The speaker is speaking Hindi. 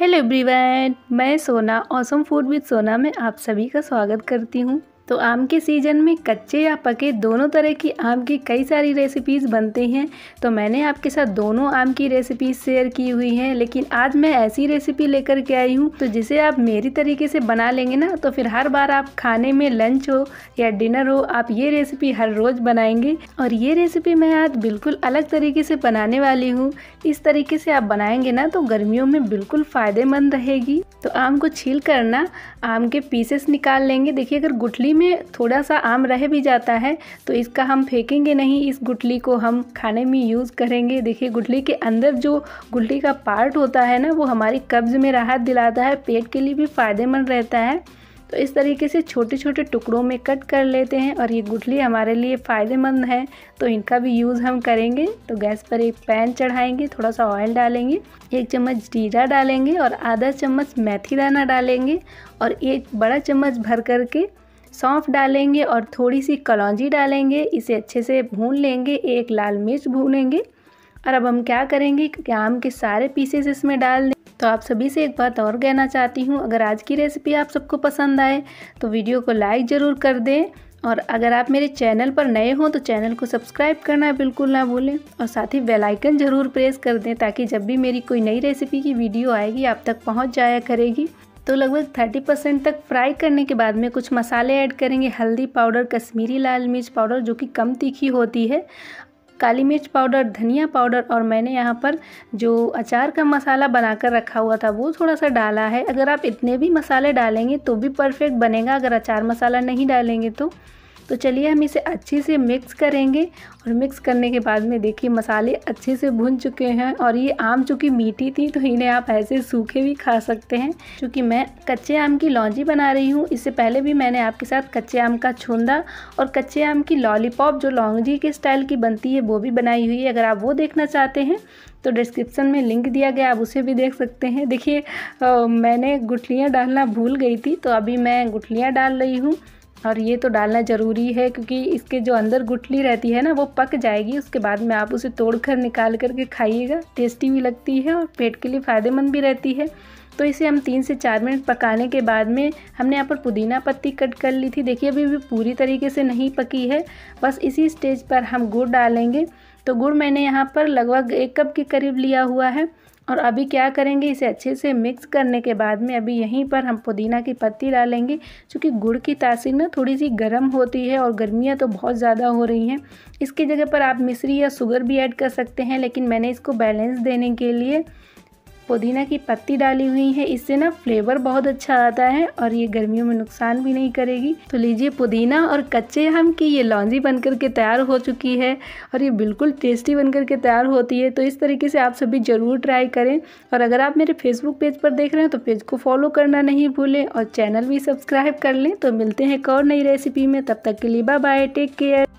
हेलो एवरीवन मैं सोना ऑसम फूड विद सोना में आप सभी का स्वागत करती हूँ तो आम के सीज़न में कच्चे या पके दोनों तरह की आम की कई सारी रेसिपीज़ बनती हैं तो मैंने आपके साथ दोनों आम की रेसिपीज शेयर की हुई हैं लेकिन आज मैं ऐसी रेसिपी लेकर के आई हूँ तो जिसे आप मेरी तरीके से बना लेंगे ना तो फिर हर बार आप खाने में लंच हो या डिनर हो आप ये रेसिपी हर रोज़ बनाएंगे और ये रेसिपी मैं आज बिल्कुल अलग तरीके से बनाने वाली हूँ इस तरीके से आप बनाएंगे ना तो गर्मियों में बिल्कुल फ़ायदेमंद रहेगी तो आम को छील करना आम के पीसेस निकाल लेंगे देखिए अगर गुठली में थोड़ा सा आम रह भी जाता है तो इसका हम फेंकेंगे नहीं इस गुठली को हम खाने में यूज़ करेंगे देखिए गुठली के अंदर जो गुटली का पार्ट होता है ना वो हमारी कब्ज़ में राहत दिलाता है पेट के लिए भी फ़ायदेमंद रहता है तो इस तरीके से छोटे छोटे टुकड़ों में कट कर लेते हैं और ये गुठली हमारे लिए फ़ायदेमंद है तो इनका भी यूज़ हम करेंगे तो गैस पर एक पैन चढ़ाएंगे थोड़ा सा ऑयल डालेंगे एक चम्मच जीरा डालेंगे और आधा चम्मच मेथी दाना डालेंगे और एक बड़ा चम्मच भर करके सौंफ डालेंगे और थोड़ी सी कलौजी डालेंगे इसे अच्छे से भून लेंगे एक लाल मिर्च भूनेंगे और अब हम क्या करेंगे कि आम के सारे पीसेस इसमें डाल दें तो आप सभी से एक बात और कहना चाहती हूँ अगर आज की रेसिपी आप सबको पसंद आए तो वीडियो को लाइक ज़रूर कर दें और अगर आप मेरे चैनल पर नए हों तो चैनल को सब्सक्राइब करना बिल्कुल ना भूलें और साथ ही बेल आइकन ज़रूर प्रेस कर दें ताकि जब भी मेरी कोई नई रेसिपी की वीडियो आएगी आप तक पहुंच जाया करेगी तो लगभग 30 परसेंट तक फ्राई करने के बाद में कुछ मसाले ऐड करेंगे हल्दी पाउडर कश्मीरी लाल मिर्च पाउडर जो कि कम तीखी होती है काली मिर्च पाउडर धनिया पाउडर और मैंने यहाँ पर जो अचार का मसाला बनाकर रखा हुआ था वो थोड़ा सा डाला है अगर आप इतने भी मसाले डालेंगे तो भी परफेक्ट बनेगा अगर अचार मसाला नहीं डालेंगे तो तो चलिए हम इसे अच्छे से मिक्स करेंगे और मिक्स करने के बाद में देखिए मसाले अच्छे से भुन चुके हैं और ये आम चूँकि मीठी थी तो इन्हें आप ऐसे सूखे भी खा सकते हैं क्योंकि मैं कच्चे आम की लॉन्जी बना रही हूँ इससे पहले भी मैंने आपके साथ कच्चे आम का छूंदा और कच्चे आम की लॉलीपॉप जो लॉन्जी के स्टाइल की बनती है वो भी बनाई हुई है अगर आप वो देखना चाहते हैं तो डिस्क्रिप्सन में लिंक दिया गया आप उसे भी देख सकते हैं देखिए मैंने गुठलियाँ डालना भूल गई थी तो अभी मैं गुठलियाँ डाल रही हूँ और ये तो डालना ज़रूरी है क्योंकि इसके जो अंदर गुठली रहती है ना वो पक जाएगी उसके बाद में आप उसे तोड़ कर निकाल करके खाइएगा टेस्टी भी लगती है और पेट के लिए फ़ायदेमंद भी रहती है तो इसे हम तीन से चार मिनट पकाने के बाद में हमने यहाँ पर पुदीना पत्ती कट कर ली थी देखिए अभी भी पूरी तरीके से नहीं पकी है बस इसी स्टेज पर हम गुड़ डालेंगे तो गुड़ मैंने यहाँ पर लगभग एक कप के करीब लिया हुआ है और अभी क्या करेंगे इसे अच्छे से मिक्स करने के बाद में अभी यहीं पर हम पुदीना की पत्ती डालेंगे क्योंकि गुड़ की तासीर ना थोड़ी सी गर्म होती है और गर्मियाँ तो बहुत ज़्यादा हो रही हैं इसकी जगह पर आप मिश्री या शुगर भी ऐड कर सकते हैं लेकिन मैंने इसको बैलेंस देने के लिए पुदीना की पत्ती डाली हुई है इससे ना फ्लेवर बहुत अच्छा आता है और ये गर्मियों में नुकसान भी नहीं करेगी तो लीजिए पुदीना और कच्चे हम की ये लॉन्जी बन करके तैयार हो चुकी है और ये बिल्कुल टेस्टी बन करके तैयार होती है तो इस तरीके से आप सभी ज़रूर ट्राई करें और अगर आप मेरे फेसबुक पेज पर देख रहे हैं तो पेज को फॉलो करना नहीं भूलें और चैनल भी सब्सक्राइब कर लें तो मिलते हैं एक और नई रेसिपी में तब तक के लिए बाय टेक केयर